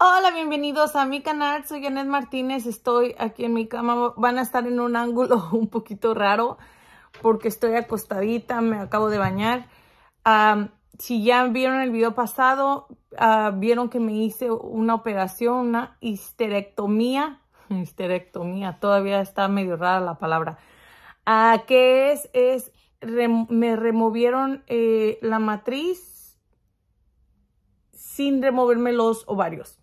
Hola, bienvenidos a mi canal. Soy Janet Martínez. Estoy aquí en mi cama. Van a estar en un ángulo un poquito raro porque estoy acostadita, me acabo de bañar. si ya vieron el video pasado, ah, vieron que me hice una operación, una histerectomía. Histerectomía, todavía está medio rara la palabra. Ah, ¿Qué es? Es me removieron eh, la matriz sin removerme los ovarios.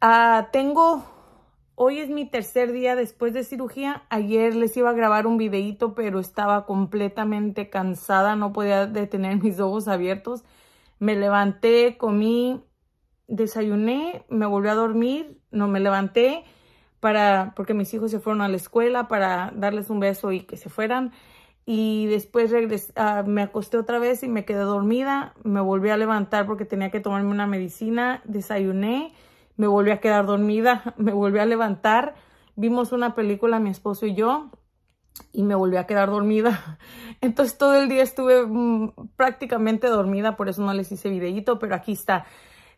Ah, tengo, hoy es mi tercer día después de cirugía. Ayer les iba a grabar un videito pero estaba completamente cansada. No podía detener mis ojos abiertos. Me levanté, comí, desayuné, me volví a dormir. No, me levanté para, porque mis hijos se fueron a la escuela para darles un beso y que se fueran. Y después regresé, ah, me acosté otra vez y me quedé dormida. Me volví a levantar porque tenía que tomarme una medicina. Desayuné me volví a quedar dormida, me volví a levantar, vimos una película mi esposo y yo y me volví a quedar dormida. Entonces todo el día estuve mm, prácticamente dormida, por eso no les hice videíto, pero aquí está.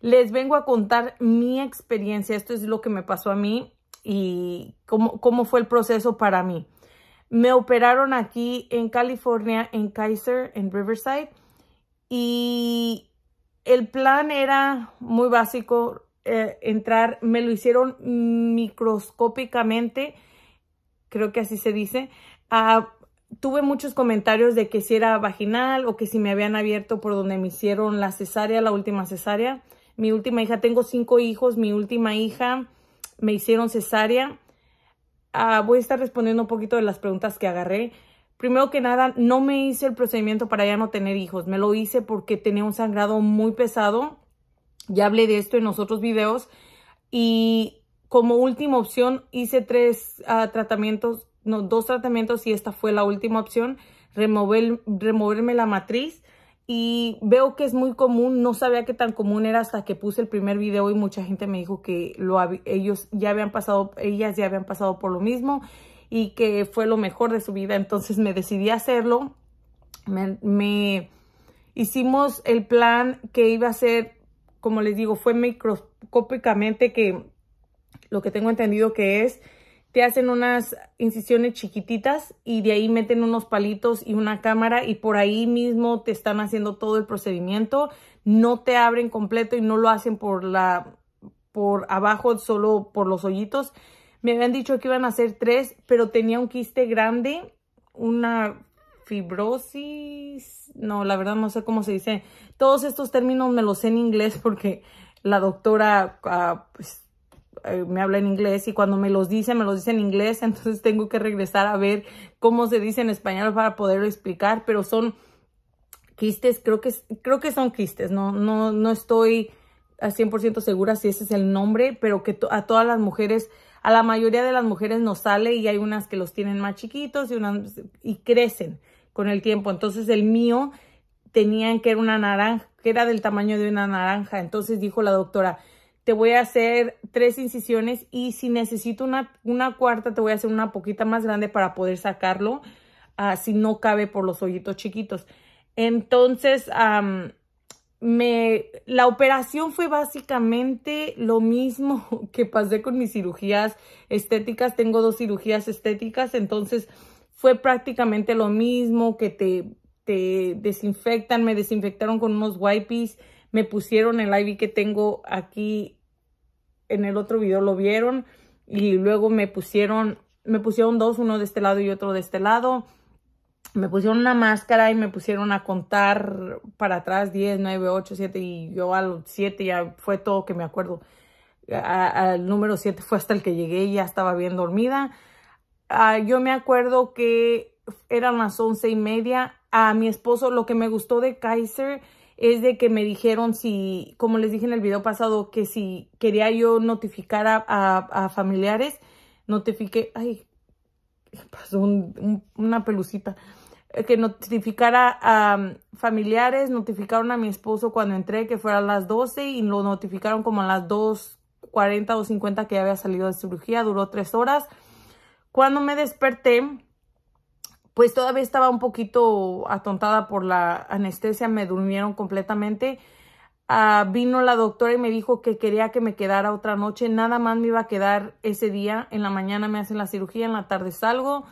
Les vengo a contar mi experiencia, esto es lo que me pasó a mí y cómo, cómo fue el proceso para mí. Me operaron aquí en California, en Kaiser, en Riverside, y el plan era muy básico, eh, entrar, me lo hicieron microscópicamente, creo que así se dice. Ah, tuve muchos comentarios de que si era vaginal o que si me habían abierto por donde me hicieron la cesárea, la última cesárea. Mi última hija, tengo cinco hijos, mi última hija me hicieron cesárea. Ah, voy a estar respondiendo un poquito de las preguntas que agarré. Primero que nada, no me hice el procedimiento para ya no tener hijos. Me lo hice porque tenía un sangrado muy pesado ya hablé de esto en los otros videos. Y como última opción hice tres ah, tratamientos, no, dos tratamientos y esta fue la última opción, remover, removerme la matriz. Y veo que es muy común, no sabía qué tan común era hasta que puse el primer video y mucha gente me dijo que lo, ellos ya habían pasado, ellas ya habían pasado por lo mismo y que fue lo mejor de su vida. Entonces me decidí a hacerlo. Me, me hicimos el plan que iba a ser como les digo, fue microscópicamente que lo que tengo entendido que es, te hacen unas incisiones chiquititas y de ahí meten unos palitos y una cámara y por ahí mismo te están haciendo todo el procedimiento. No te abren completo y no lo hacen por la por abajo, solo por los hoyitos. Me habían dicho que iban a hacer tres, pero tenía un quiste grande, una fibrosis, no, la verdad no sé cómo se dice. Todos estos términos me los sé en inglés porque la doctora ah, pues, eh, me habla en inglés y cuando me los dice, me los dice en inglés, entonces tengo que regresar a ver cómo se dice en español para poderlo explicar, pero son quistes, creo que, creo que son quistes, no, no, no estoy a 100% segura si ese es el nombre, pero que a todas las mujeres, a la mayoría de las mujeres nos sale y hay unas que los tienen más chiquitos y unas y crecen con el tiempo. Entonces el mío tenían que era una naranja, que era del tamaño de una naranja. Entonces dijo la doctora, te voy a hacer tres incisiones y si necesito una, una cuarta, te voy a hacer una poquita más grande para poder sacarlo ah, si no cabe por los hoyitos chiquitos. Entonces, me, la operación fue básicamente lo mismo que pasé con mis cirugías estéticas. Tengo dos cirugías estéticas, entonces fue prácticamente lo mismo que te, te desinfectan, me desinfectaron con unos wipes, me pusieron el ivy que tengo aquí en el otro video, lo vieron y luego me pusieron, me pusieron dos, uno de este lado y otro de este lado. Me pusieron una máscara y me pusieron a contar para atrás 10, 9, 8, 7 y yo a los 7 ya fue todo que me acuerdo. Al número 7 fue hasta el que llegué y ya estaba bien dormida. Ah, yo me acuerdo que eran las once y media. A mi esposo lo que me gustó de Kaiser es de que me dijeron si, como les dije en el video pasado, que si quería yo notificar a, familiares, notifique... ay, pasó una pelucita, eh, que notificara a um, familiares, notificaron a mi esposo cuando entré que fuera a las doce y lo notificaron como a las dos cuarenta o cincuenta que ya había salido de cirugía, duró tres horas. Cuando me desperté, pues todavía estaba un poquito atontada por la anestesia, me durmieron completamente. Ah, vino la doctora y me dijo que quería que me quedara otra noche, nada más me iba a quedar ese día, en la mañana me hacen la cirugía, en la tarde salgo.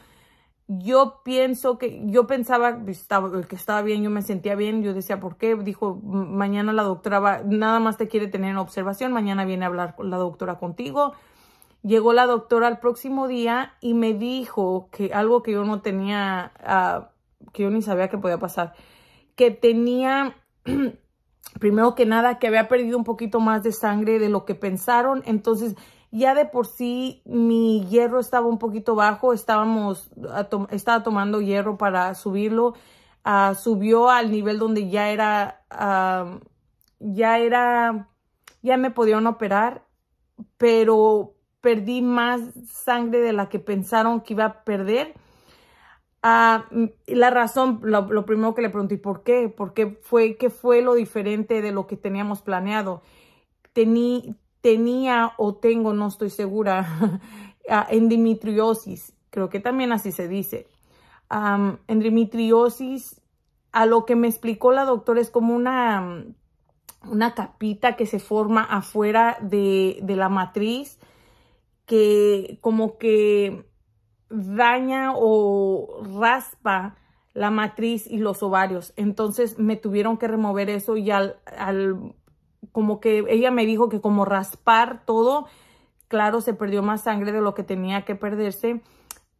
Yo pienso que, yo pensaba estaba, que estaba bien, yo me sentía bien, yo decía, ¿por qué? Dijo, mañana la doctora va, nada más te quiere tener en observación, mañana viene a hablar la doctora contigo llegó la doctora al próximo día y me dijo que algo que yo no tenía, ah, que yo ni sabía que podía pasar, que tenía, primero que nada, que había perdido un poquito más de sangre de lo que pensaron. Entonces, ya de por sí mi hierro estaba un poquito bajo, estábamos, estaba tomando hierro para subirlo. Ah, subió al nivel donde ya era, ah, ya era, ya me podían operar, pero perdí más sangre de la que pensaron que iba a perder. Ah, mm, la razón, lo, primero que le pregunté, ¿por qué? ¿Por qué fue, qué fue lo diferente de lo que teníamos planeado? Tení, tenía o tengo, no estoy segura, ah, endometriosis, creo que también así se dice. endometriosis, a lo que me explicó la doctora, es como una, una capita que se forma afuera de, de la matriz que como que daña o raspa la matriz y los ovarios. Entonces me tuvieron que remover eso y al, como que ella me dijo que como raspar todo, claro, se perdió más sangre de lo que tenía que perderse.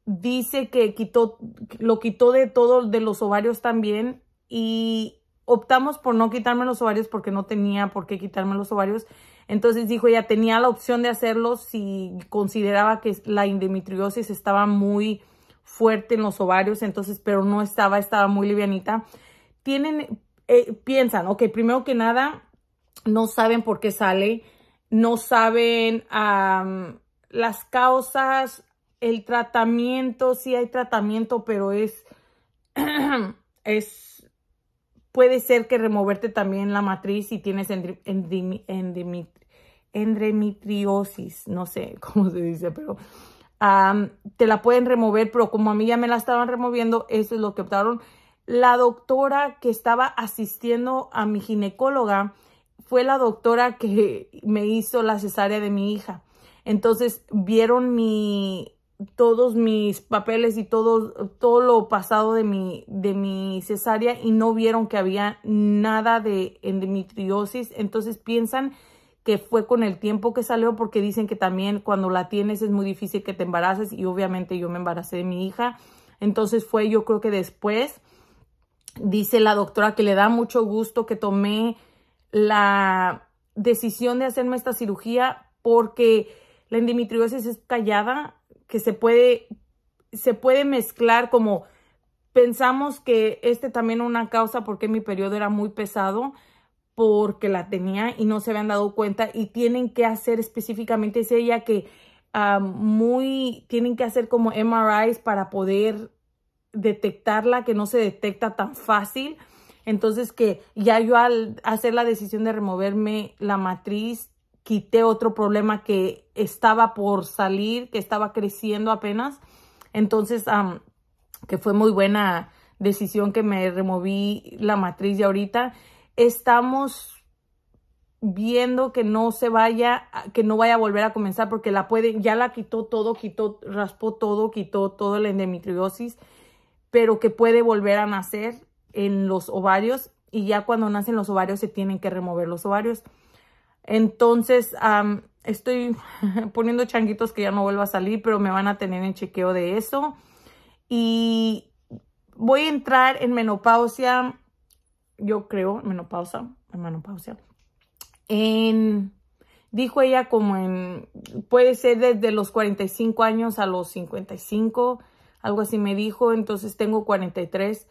Dice que quitó, lo quitó de todo, de los ovarios también. Y optamos por no quitarme los ovarios porque no tenía por qué quitarme los ovarios. Entonces dijo Ya tenía la opción de hacerlo si consideraba que la endometriosis estaba muy fuerte en los ovarios, entonces, pero no estaba, estaba muy livianita. Tienen, eh, piensan, ok, primero que nada, no saben por qué sale, no saben las causas, el tratamiento, sí hay tratamiento, pero es, es Puede ser que removerte también la matriz si tienes endometriosis, no sé cómo se dice, pero te la pueden remover, pero como a mí ya me la estaban removiendo, eso es lo que optaron. La doctora que estaba asistiendo a mi ginecóloga fue la doctora que me hizo la cesárea de mi hija. Entonces vieron mi, todos mis papeles y todo, todo lo pasado de mi, de mi cesárea y no vieron que había nada de endometriosis. Entonces piensan que fue con el tiempo que salió porque dicen que también cuando la tienes es muy difícil que te embaraces y obviamente yo me embaracé de mi hija. Entonces fue yo creo que después, dice la doctora que le da mucho gusto que tomé la decisión de hacerme esta cirugía porque la endometriosis es callada que se puede, se puede mezclar como pensamos que este también una causa porque mi periodo era muy pesado porque la tenía y no se habían dado cuenta y tienen que hacer específicamente es ella que ah, muy tienen que hacer como MRIs para poder detectarla que no se detecta tan fácil entonces que ya yo al hacer la decisión de removerme la matriz quité otro problema que estaba por salir, que estaba creciendo apenas. Entonces, que fue muy buena decisión que me removí la matriz y ahorita estamos viendo que no se vaya, que no vaya a volver a comenzar porque la puede ya la quitó todo, quitó, raspó todo, quitó todo la endometriosis, pero que puede volver a nacer en los ovarios y ya cuando nacen los ovarios se tienen que remover los ovarios. Entonces, estoy poniendo changuitos que ya no vuelva a salir, pero me van a tener en chequeo de eso. Y voy a entrar en menopausia, yo creo, menopausa, menopausia. En, dijo ella como en, puede ser desde los 45 años a los 55, algo así me dijo, entonces tengo 43.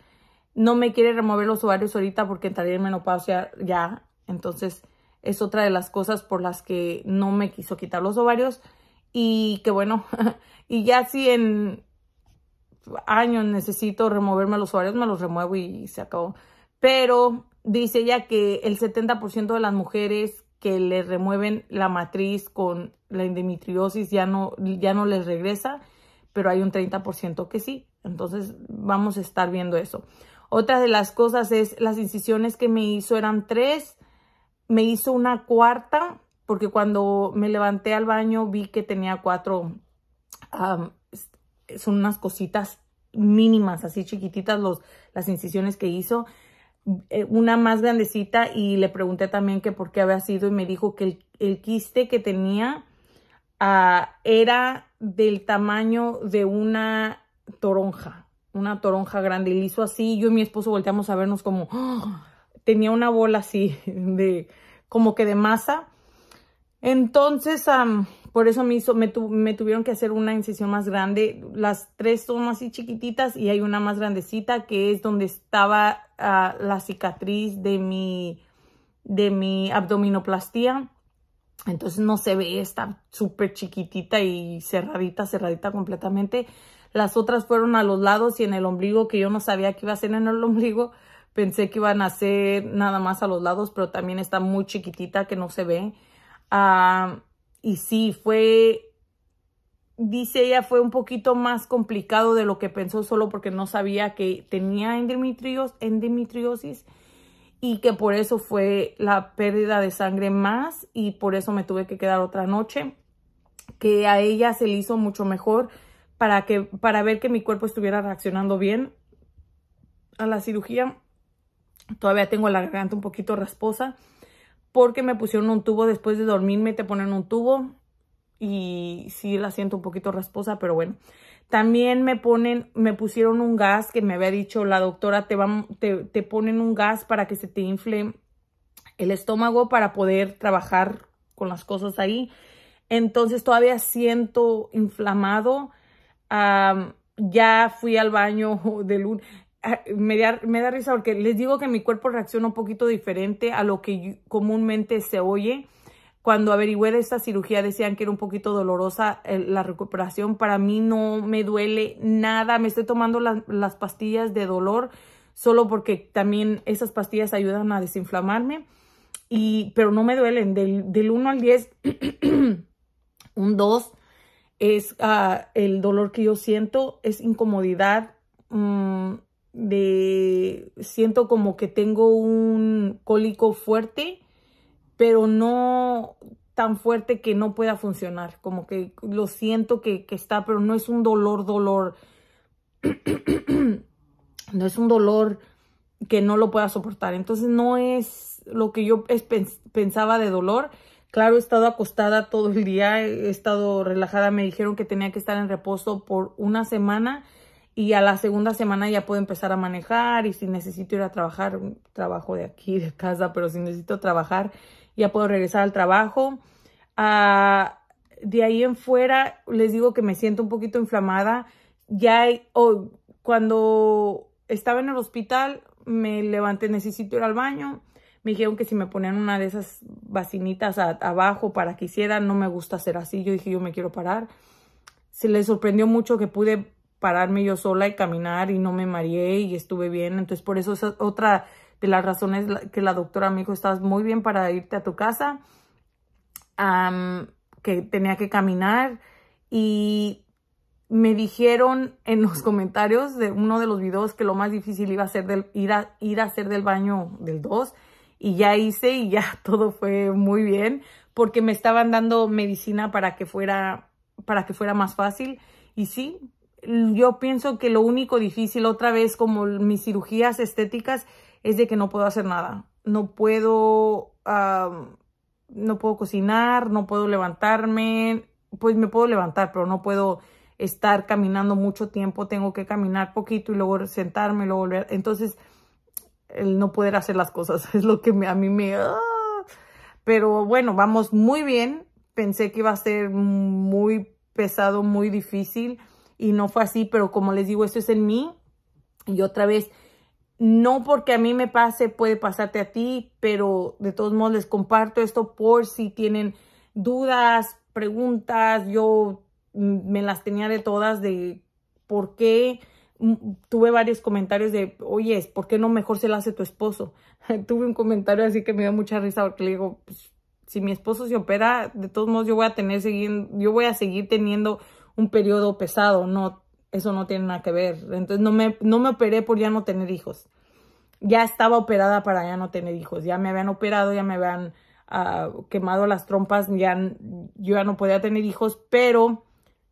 No me quiere remover los ovarios ahorita porque entraría en menopausia ya, entonces es otra de las cosas por las que no me quiso quitar los ovarios y que bueno, y ya si en años necesito removerme los ovarios, me los remuevo y se acabó. Pero dice ella que el 70% de las mujeres que le remueven la matriz con la endometriosis ya no, ya no les regresa, pero hay un 30% que sí. Entonces vamos a estar viendo eso. Otra de las cosas es las incisiones que me hizo eran tres me hizo una cuarta porque cuando me levanté al baño vi que tenía cuatro, son unas cositas mínimas, así chiquititas los, las incisiones que hizo, eh, una más grandecita y le pregunté también que por qué había sido y me dijo que el, quiste que tenía ah, era del tamaño de una toronja, una toronja grande y le hizo así, yo y mi esposo volteamos a vernos como... ¡Ah! tenía una bola así de como que de masa. Entonces, por eso me, hizo, me, tuvieron que hacer una incisión más grande. Las tres son así chiquititas y hay una más grandecita que es donde estaba ah, la cicatriz de mi, de mi abdominoplastía. Entonces no se ve, está súper chiquitita y cerradita, cerradita completamente. Las otras fueron a los lados y en el ombligo, que yo no sabía que iba a ser en el ombligo. Pensé que iban a ser nada más a los lados, pero también está muy chiquitita que no se ve. Ah, y sí, fue, dice ella, fue un poquito más complicado de lo que pensó solo porque no sabía que tenía endometriosis y que por eso fue la pérdida de sangre más y por eso me tuve que quedar otra noche, que a ella se le hizo mucho mejor para, que, para ver que mi cuerpo estuviera reaccionando bien a la cirugía Todavía tengo la garganta un poquito rasposa porque me pusieron un tubo después de dormirme, te ponen un tubo y sí la siento un poquito rasposa, pero bueno. También me ponen, me pusieron un gas que me había dicho la doctora, te, te, te ponen un gas para que se te infle el estómago para poder trabajar con las cosas ahí. Entonces todavía siento inflamado. ya fui al baño de lunes. Ah, me da, me da risa porque les digo que mi cuerpo reacciona un poquito diferente a lo que comúnmente se oye. Cuando averigüé de esta cirugía decían que era un poquito dolorosa eh, la recuperación. Para mí no me duele nada. Me estoy tomando las pastillas de dolor solo porque también esas pastillas ayudan a desinflamarme. Y, pero no me duelen. Del, 1 al 10, un 2 es ah, el dolor que yo siento, es incomodidad, mm, de siento como que tengo un cólico fuerte, pero no tan fuerte que no pueda funcionar, como que lo siento que, que está, pero no es un dolor, dolor, no es un dolor que no lo pueda soportar. Entonces no es lo que yo pensaba de dolor. Claro, he estado acostada todo el día, he estado relajada, me dijeron que tenía que estar en reposo por una semana y a la segunda semana ya puedo empezar a manejar y si necesito ir a trabajar, trabajo de aquí, de casa, pero si necesito trabajar, ya puedo regresar al trabajo. Ah, de ahí en fuera, les digo que me siento un poquito inflamada. Ya oh, cuando estaba en el hospital, me levanté, necesito ir al baño. Me dijeron que si me ponían una de esas vacinitas abajo para que hiciera, no me gusta hacer así. Yo dije, yo me quiero parar. Se les sorprendió mucho que pude pararme yo sola y caminar y no me mareé y estuve bien. Entonces, por eso es otra de las razones que la doctora me dijo, estás muy bien para irte a tu casa, que tenía que caminar y me dijeron en los comentarios de uno de los videos que lo más difícil iba a ser del, ir, a, ir a hacer del baño del 2 y ya hice y ya todo fue muy bien porque me estaban dando medicina para que fuera para que fuera más fácil y sí, yo pienso que lo único difícil otra vez como mis cirugías estéticas es de que no puedo hacer nada. No puedo, no puedo cocinar, no puedo levantarme. Pues me puedo levantar, pero no puedo estar caminando mucho tiempo. Tengo que caminar poquito y luego sentarme, luego volver. Entonces, el no poder hacer las cosas es lo que me, a mí me... Ah. Pero bueno, vamos muy bien. Pensé que iba a ser muy pesado, muy difícil y no fue así, pero como les digo, esto es en mí. Y otra vez, no porque a mí me pase, puede pasarte a ti, pero de todos modos les comparto esto por si tienen dudas, preguntas. Yo mm, me las tenía de todas de por qué mm, tuve varios comentarios de, oye, ¿por qué no mejor se la hace tu esposo? tuve un comentario así que me dio mucha risa porque le digo, pues, si mi esposo se opera, de todos modos yo voy a tener, yo voy a seguir teniendo un periodo pesado, no, eso no tiene nada que ver. Entonces no me, no me operé por ya no tener hijos. Ya estaba operada para ya no tener hijos, ya me habían operado, ya me habían ah, quemado las trompas, ya, yo ya no podía tener hijos, pero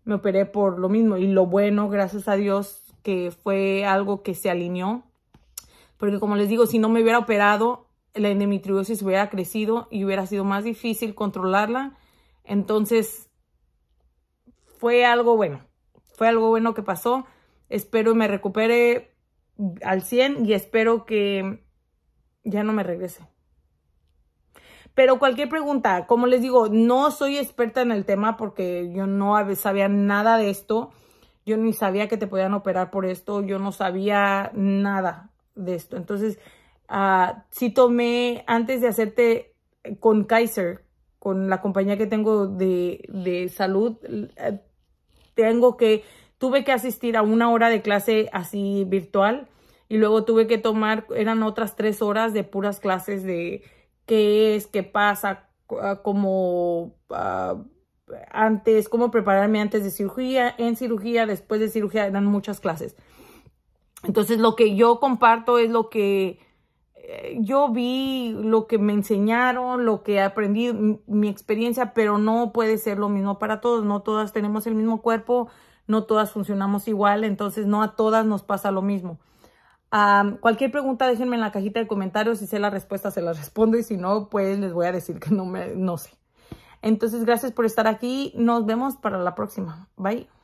me operé por lo mismo. Y lo bueno, gracias a Dios, que fue algo que se alineó. Porque como les digo, si no me hubiera operado, la endometriosis hubiera crecido y hubiera sido más difícil controlarla. Entonces, fue algo bueno. Fue algo bueno que pasó. Espero me recupere al 100 y espero que ya no me regrese. Pero cualquier pregunta, como les digo, no soy experta en el tema porque yo no sabía nada de esto. Yo ni sabía que te podían operar por esto. Yo no sabía nada de esto. Entonces, Si ah, sí tomé, antes de hacerte con Kaiser, con la compañía que tengo de, de salud, eh, tengo que, tuve que asistir a una hora de clase así virtual y luego tuve que tomar, eran otras tres horas de puras clases de qué es, qué pasa, como ah, ah, antes, cómo prepararme antes de cirugía, en cirugía, después de cirugía, eran muchas clases. Entonces lo que yo comparto es lo que eh, yo vi lo que me enseñaron, lo que aprendí, mi experiencia, pero no puede ser lo mismo para todos. No todas tenemos el mismo cuerpo, no todas funcionamos igual, entonces no a todas nos pasa lo mismo. cualquier pregunta déjenme en la cajita de comentarios, si sé la respuesta se la respondo y si no, pues les voy a decir que no, me, no sé. Entonces, gracias por estar aquí. Nos vemos para la próxima. Bye.